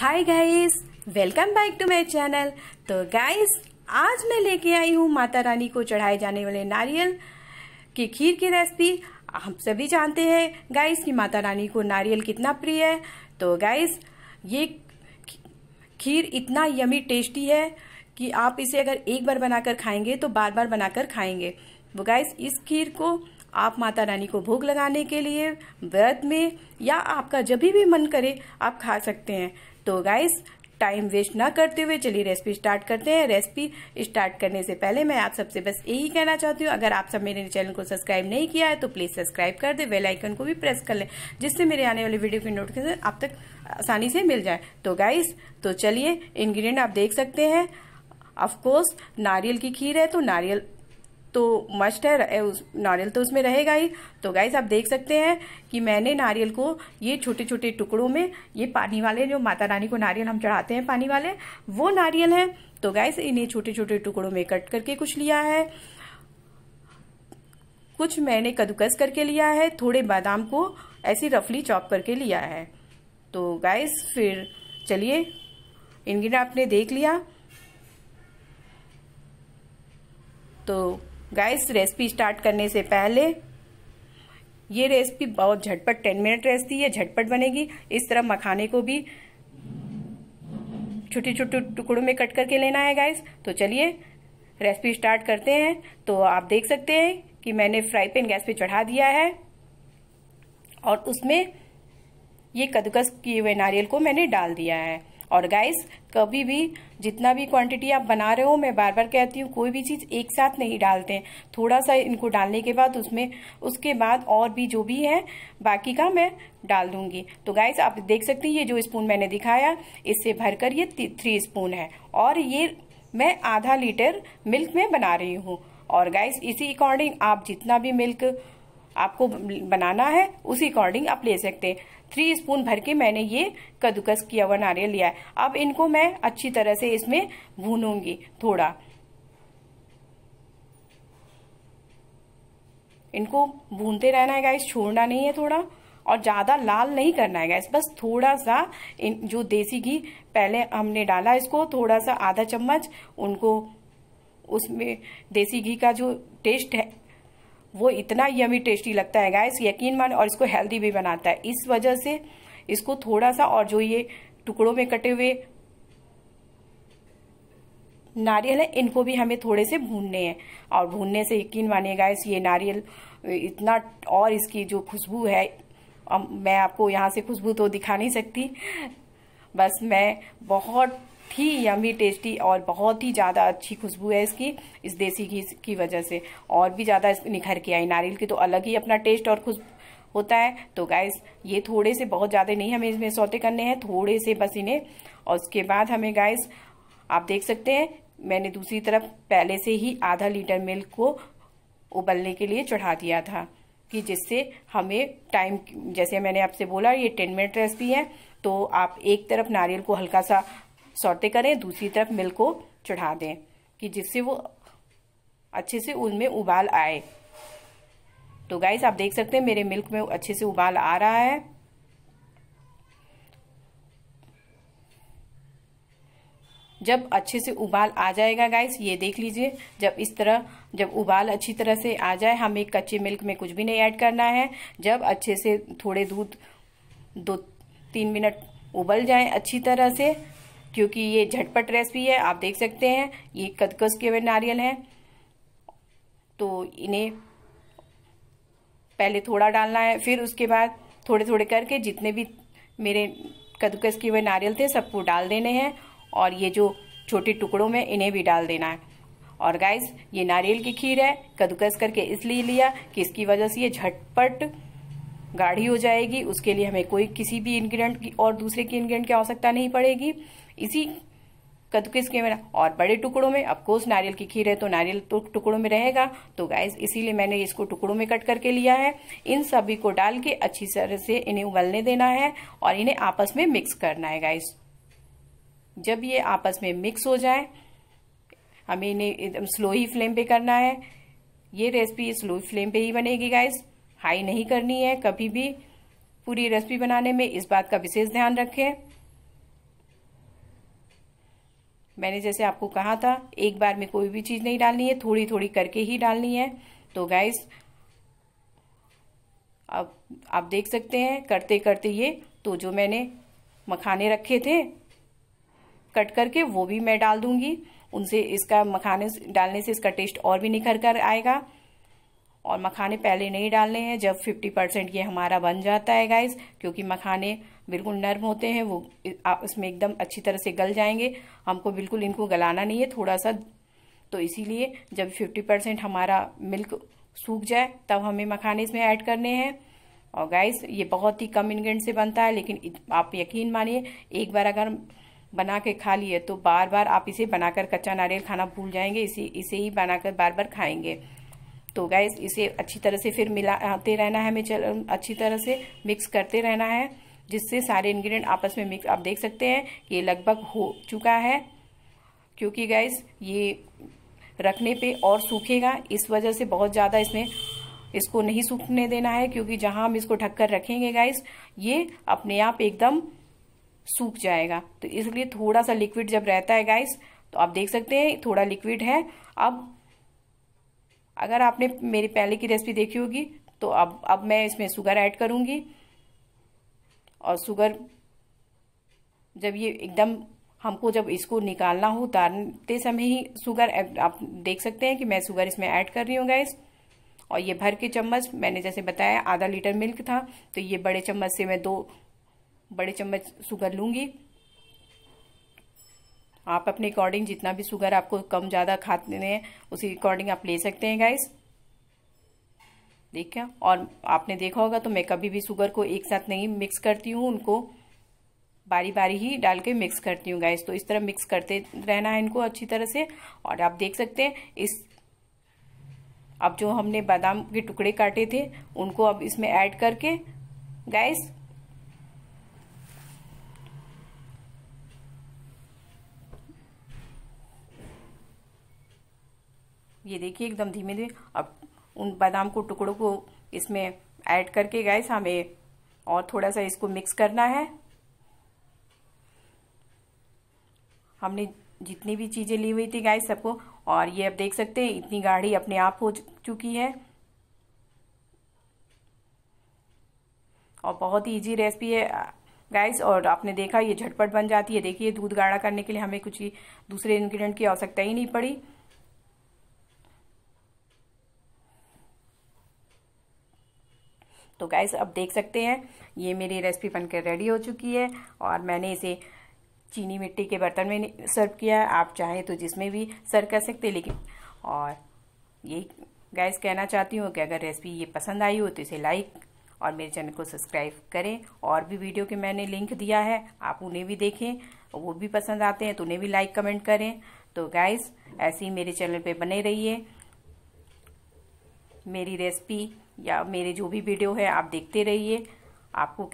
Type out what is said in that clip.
hi guys welcome back to my channel तो guys आज मैं लेके आई हूँ माता रानी को चढ़ाए जाने वाले नारियल की खीर की रेसिपी हम सभी जानते हैं गाइस कि माता रानी को नारियल कितना प्रिय है तो गाइस ये खीर इतना यमी टेस्टी है कि आप इसे अगर एक बार बनाकर खाएंगे तो बार बार बनाकर खाएंगे वो तो गाइस इस खीर को आप माता रानी को भोग लगाने के लिए व्रत में या आपका जब भी मन करे आप खा सकते हैं तो गाइस टाइम वेस्ट ना करते हुए चलिए रेसिपी स्टार्ट करते हैं रेसिपी स्टार्ट करने से पहले मैं आप सबसे बस यही कहना चाहती हूँ अगर आप सब मेरे चैनल को सब्सक्राइब नहीं किया है तो प्लीज़ सब्सक्राइब कर दे बेल आइकन को भी प्रेस कर लें जिससे मेरे आने वाले वीडियो की नोटिफिकेशन आप तक आसानी से मिल जाए तो गाइस तो चलिए इन्ग्रीडियंट आप देख सकते हैं ऑफकोर्स नारियल की खीर है तो नारियल तो मस्ट है उस नारियल तो उसमें रहेगा ही तो गाइज आप देख सकते हैं कि मैंने नारियल को ये छोटे छोटे टुकड़ों में ये पानी वाले जो माता रानी को नारियल हम चढ़ाते हैं पानी वाले वो नारियल है तो गाइज इन्हें छोटे छोटे टुकड़ों में कट करके कुछ लिया है कुछ मैंने कद्दूकस करके लिया है थोड़े बादाम को ऐसी रफली चॉप करके लिया है तो गाइस फिर चलिए इनग्रीडियंट आपने देख लिया तो गाइस रेसिपी स्टार्ट करने से पहले ये रेसिपी बहुत झटपट टेन मिनट रेसिपी है झटपट बनेगी इस तरह मखाने को भी छोटे छोटे टुकड़ों में कट करके लेना है गाइस तो चलिए रेसिपी स्टार्ट करते हैं तो आप देख सकते हैं कि मैंने फ्राई पैन गैस पे चढ़ा दिया है और उसमें ये कद्दूकस किए हुए नारियल को मैंने डाल दिया है और गाइस कभी भी जितना भी क्वांटिटी आप बना रहे हो मैं बार बार कहती हूँ कोई भी चीज़ एक साथ नहीं डालते हैं थोड़ा सा इनको डालने के बाद उसमें उसके बाद और भी जो भी है बाकी का मैं डाल दूंगी तो गाइस आप देख सकते हैं ये जो स्पून मैंने दिखाया इससे भरकर ये थ्री स्पून है और ये मैं आधा लीटर मिल्क में बना रही हूँ और गाइस इसी अकॉर्डिंग आप जितना भी मिल्क आपको बनाना है उसी अकॉर्डिंग आप ले सकते हैं थ्री स्पून भर के मैंने ये कद्दूकस किया हुआ नारियल लिया है अब इनको मैं अच्छी तरह से इसमें भूनूंगी थोड़ा इनको भूनते रहना है गाइस छोड़ना नहीं है थोड़ा और ज़्यादा लाल नहीं करना है गाइस बस थोड़ा सा जो देसी घी पहले हमने डाला इसको थोड़ा सा आधा चम्मच उनको उसमें देसी घी का जो टेस्ट है वो इतना यमी टेस्टी लगता है गाइस यकीन मान और इसको हेल्दी भी बनाता है इस वजह से इसको थोड़ा सा और जो ये टुकड़ों में कटे हुए नारियल है इनको भी हमें थोड़े से भूनने हैं और भूनने से यकीन मानिए गाइस ये नारियल इतना और इसकी जो खुशबू है मैं आपको यहाँ से खुशबू तो दिखा नहीं सकती बस मैं बहुत बहुत ही यमी टेस्टी और बहुत ही ज़्यादा अच्छी खुशबू है इसकी इस देसी घी की वजह से और भी ज़्यादा निखर के आई नारियल की तो अलग ही अपना टेस्ट और खुश होता है तो गाइस ये थोड़े से बहुत ज़्यादा नहीं हमें इसमें सौते करने हैं थोड़े से बस इन्हें और उसके बाद हमें गाइस आप देख सकते हैं मैंने दूसरी तरफ पहले से ही आधा लीटर मिल्क को उबलने के लिए चढ़ा दिया था कि जिससे हमें टाइम जैसे मैंने आपसे बोला ये टेन मिनट रेसिपी है तो आप एक तरफ नारियल को हल्का सा सौते करें दूसरी तरफ मिल्क को चढ़ा दें कि जिससे वो अच्छे से उनमें उबाल आए तो गाइस आप देख सकते हैं मेरे मिल्क में अच्छे से उबाल आ रहा है जब अच्छे से उबाल आ जाएगा गाइस ये देख लीजिए जब इस तरह जब उबाल अच्छी तरह से आ जाए हमें कच्चे मिल्क में कुछ भी नहीं ऐड करना है जब अच्छे से थोड़े दूध दो तीन मिनट उबल जाए अच्छी तरह से क्योंकि ये झटपट रेसिपी है आप देख सकते हैं ये कदकस के हुए नारियल हैं तो इन्हें पहले थोड़ा डालना है फिर उसके बाद थोड़े थोड़े करके जितने भी मेरे कदकस के हुए नारियल थे सबको डाल देने हैं और ये जो छोटे टुकड़ों में इन्हें भी डाल देना है और गाइज ये नारियल की खीर है कदूकस करके इसलिए लिया कि इसकी वजह से ये झटपट गाढ़ी हो जाएगी उसके लिए हमें कोई किसी भी इंग्रेडिएंट की और दूसरे के इंग्रेडिएंट की आवश्यकता नहीं पड़ेगी इसी कदकिस के मेरा और बड़े टुकड़ों में अफकोर्स नारियल की खीर है तो नारियल तो टुकड़ों में रहेगा तो गाइज इसीलिए मैंने इसको टुकड़ों में कट करके लिया है इन सभी को डाल के अच्छी तरह से इन्हें उबलने देना है और इन्हें आपस में मिक्स करना है गाइज जब ये आपस में मिक्स हो जाए हमें इन्हें स्लो ही फ्लेम पे करना है ये रेसिपी स्लो फ्लेम पे ही बनेगी गाइज हाई नहीं करनी है कभी भी पूरी रेसिपी बनाने में इस बात का विशेष ध्यान रखें मैंने जैसे आपको कहा था एक बार में कोई भी चीज़ नहीं डालनी है थोड़ी थोड़ी करके ही डालनी है तो गैस अब आप देख सकते हैं करते करते ये तो जो मैंने मखाने रखे थे कट करके वो भी मैं डाल दूंगी उनसे इसका मखाने डालने से इसका टेस्ट और भी निखर कर आएगा और मखाने पहले नहीं डालने हैं जब 50 परसेंट ये हमारा बन जाता है गाइस क्योंकि मखाने बिल्कुल नर्म होते हैं वो उसमें एकदम अच्छी तरह से गल जाएंगे हमको बिल्कुल इनको गलाना नहीं है थोड़ा सा तो इसीलिए जब 50 परसेंट हमारा मिल्क सूख जाए तब हमें मखाने इसमें ऐड करने हैं और गाइस ये बहुत ही कम इन्ग्रेडिएंट से बनता है लेकिन आप यकीन मानिए एक बार अगर बना के खा लिए तो बार बार आप इसे बनाकर कच्चा नारियल खाना भूल जाएंगे इसे इसे ही बनाकर बार बार खाएंगे तो गैस इसे अच्छी तरह से फिर मिलाते रहना है हमें चल अच्छी तरह से मिक्स करते रहना है जिससे सारे इन्ग्रीडियंट आपस में मिक्स आप देख सकते हैं ये लगभग हो चुका है क्योंकि गैस ये रखने पे और सूखेगा इस वजह से बहुत ज़्यादा इसमें इसको नहीं सूखने देना है क्योंकि जहाँ हम इसको ढककर रखेंगे गैस ये अपने आप एकदम सूख जाएगा तो इसलिए थोड़ा सा लिक्विड जब रहता है गैस तो आप देख सकते हैं थोड़ा लिक्विड है अब अगर आपने मेरी पहले की रेसिपी देखी होगी तो अब अब मैं इसमें शुगर ऐड करूंगी और शुगर जब ये एकदम हमको जब इसको निकालना हो उतारते समय ही शुगर आप देख सकते हैं कि मैं शुगर इसमें ऐड कर रही हूँ गैस और ये भर के चम्मच मैंने जैसे बताया आधा लीटर मिल्क था तो ये बड़े चम्मच से मैं दो बड़े चम्मच शुगर लूँगी आप अपने अकॉर्डिंग जितना भी शुगर आपको कम ज़्यादा खाते हैं उसी अकॉर्डिंग आप ले सकते हैं गाइस देखिए और आपने देखा होगा तो मैं कभी भी शुगर को एक साथ नहीं मिक्स करती हूँ उनको बारी बारी ही डाल के मिक्स करती हूँ गैस तो इस तरह मिक्स करते रहना है इनको अच्छी तरह से और आप देख सकते हैं इस अब जो हमने बादाम के टुकड़े काटे थे उनको अब इसमें ऐड करके गैस ये देखिए एकदम धीमे धीमे अब उन बादाम को टुकड़ों को इसमें ऐड करके गैस हमें और थोड़ा सा इसको मिक्स करना है हमने जितनी भी चीज़ें ली हुई थी गैस सबको और ये आप देख सकते हैं इतनी गाढ़ी अपने आप हो चुकी है और बहुत ही इजी रेसिपी है गाइस और आपने देखा ये झटपट बन जाती है देखिए दूध गाढ़ा करने के लिए हमें कुछ दूसरे इंग्रेडिएंट की आवश्यकता ही नहीं पड़ी तो गाइस अब देख सकते हैं ये मेरी रेसिपी बनकर रेडी हो चुकी है और मैंने इसे चीनी मिट्टी के बर्तन में सर्व किया है आप चाहें तो जिसमें भी सर्व कर सकते हैं लेकिन और यही गैस कहना चाहती हूँ कि अगर रेसिपी ये पसंद आई हो तो इसे लाइक और मेरे चैनल को सब्सक्राइब करें और भी वीडियो के मैंने लिंक दिया है आप उन्हें भी देखें वो भी पसंद आते हैं तो उन्हें भी लाइक कमेंट करें तो गाइस ऐसे ही मेरे चैनल पे बने रहिए मेरी रेसिपी या मेरे जो भी वीडियो है आप देखते रहिए आपको